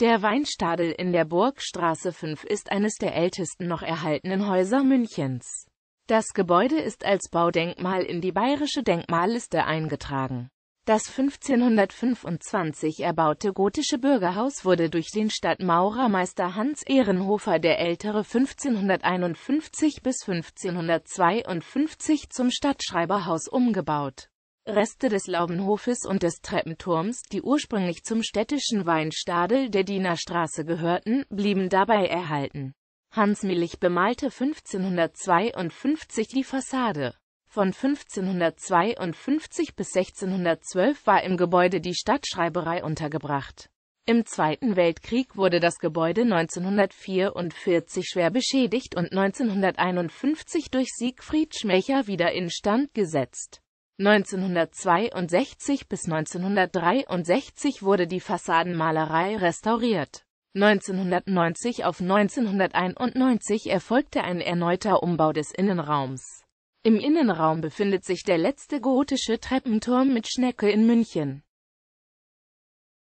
Der Weinstadel in der Burgstraße 5 ist eines der ältesten noch erhaltenen Häuser Münchens. Das Gebäude ist als Baudenkmal in die Bayerische Denkmalliste eingetragen. Das 1525 erbaute gotische Bürgerhaus wurde durch den Stadtmaurermeister Hans Ehrenhofer der Ältere 1551 bis 1552 zum Stadtschreiberhaus umgebaut Reste des Laubenhofes und des Treppenturms, die ursprünglich zum städtischen Weinstadel der Dienerstraße gehörten, blieben dabei erhalten. Hans Millich bemalte 1552 die Fassade. Von 1552 bis 1612 war im Gebäude die Stadtschreiberei untergebracht. Im Zweiten Weltkrieg wurde das Gebäude 1944 schwer beschädigt und 1951 durch Siegfried Schmecher wieder instand gesetzt. 1962 bis 1963 wurde die Fassadenmalerei restauriert. 1990 auf 1991 erfolgte ein erneuter Umbau des Innenraums. Im Innenraum befindet sich der letzte gotische Treppenturm mit Schnecke in München.